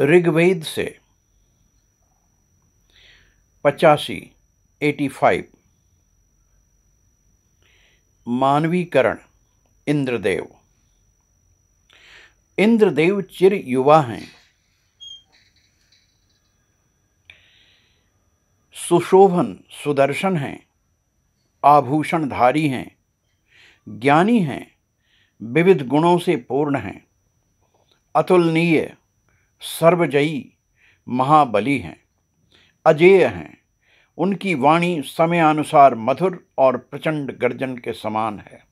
ऋग्वेद से पचासी eighty five मानवीकरण इंद्रदेव इंद्रदेव चिर युवा हैं सुशोभन सुदर्शन हैं आभूषणधारी हैं ज्ञानी हैं विविध गुणों से पूर्ण हैं अतुलनीय सर्वजयी महाबली हैं अजेय हैं उनकी वाणी समयानुसार मधुर और प्रचंड गर्जन के समान है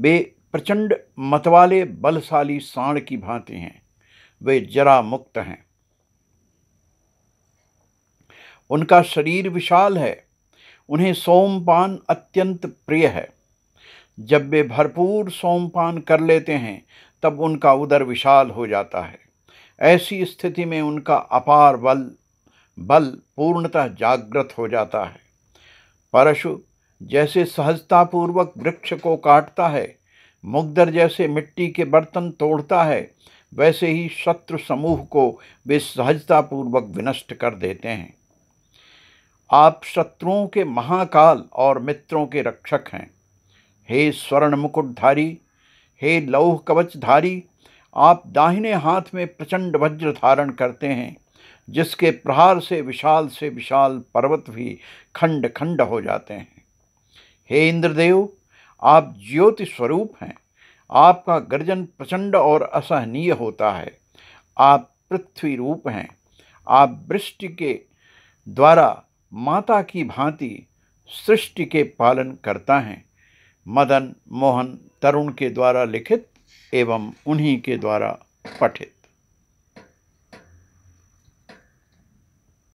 वे प्रचंड मतवाले बलशाली सांड की भांति हैं वे जरा मुक्त हैं उनका शरीर विशाल है उन्हें सोमपान अत्यंत प्रिय है जब वे भरपूर सोमपान कर लेते हैं तब उनका उदर विशाल हो जाता है ऐसी स्थिति में उनका अपार बल बल पूर्णतः जागृत हो जाता है परशु जैसे सहजतापूर्वक वृक्ष को काटता है मुग्धर जैसे मिट्टी के बर्तन तोड़ता है वैसे ही शत्रु समूह को वे सहजतापूर्वक विनष्ट कर देते हैं आप शत्रुओं के महाकाल और मित्रों के रक्षक हैं हे स्वर्ण मुकुटधारी हे लौह कवचधारी आप दाहिने हाथ में प्रचंड वज्र धारण करते हैं जिसके प्रहार से विशाल से विशाल पर्वत भी खंड खंड हो जाते हैं हे इंद्रदेव आप ज्योति स्वरूप हैं आपका गर्जन प्रचंड और असहनीय होता है आप पृथ्वी रूप हैं आप वृष्टि के द्वारा माता की भांति सृष्टि के पालन करता हैं मदन मोहन तरुण के द्वारा लिखित एवं उन्हीं के द्वारा पठित